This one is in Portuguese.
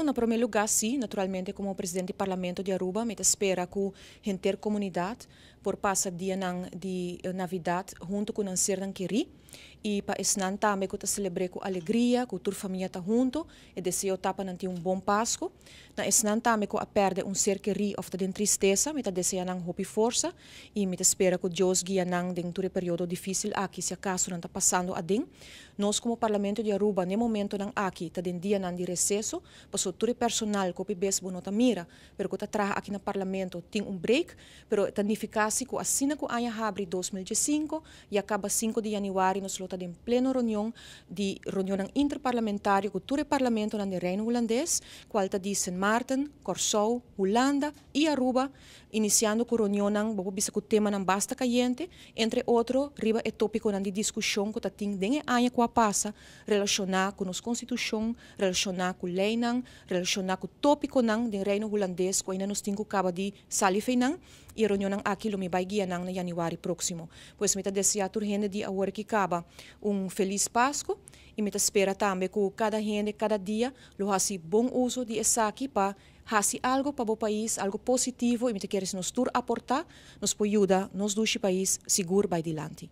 Bom, no primeiro lugar, sim, naturalmente, como presidente do Parlamento de Aruba, me espera que a gente comunidade por passar dia de eh, Navidade junto com o Nancer Nanquiri. E para esse não também que eu com alegria, com toda a família está junto, e desejo tapa não um bom pasco Na esse não também eu perde um ser que ri of den tristeza, me tá desejo não hope força e me espera que Deus guia não dentro de período difícil aqui se acaso não está passando a den. Nós como Parlamento de Aruba, nem momento não aqui, tá den dia não de recesso, passou todo o personal que o PBS tá mira, pero que tá traz aqui no Parlamento tem um break, pero tá nificasse que assina co o ano 2005 e acaba 5 de janeiro nós nota in pleno reunião de reunião interparlamentária cultura e parlamento del reino holandês, qualta de St. Maarten, Corsou, Holanda e Aruba, iniziando con reunião nang bobo bisa ku tema nang basta caliente, entre outro riba e tópico di discussione che ta ting denge anya kwa passa relacionar com nos constituição, relacionar com lei nang, relacionar com tópico nang den reino holandês ko ina nos tingu kaba di salife nang e reunião nang aquilo mi bai guia prossimo. na mi próximo. Pois mita desia turhende di a worki kaba Um feliz Páscoa e me espera também que cada gente, cada dia, lo faça bom uso de essa aqui para fazer algo para o país, algo positivo e me queres nos tur aportar, nos ajuda, nos deixe o país seguro para adiante.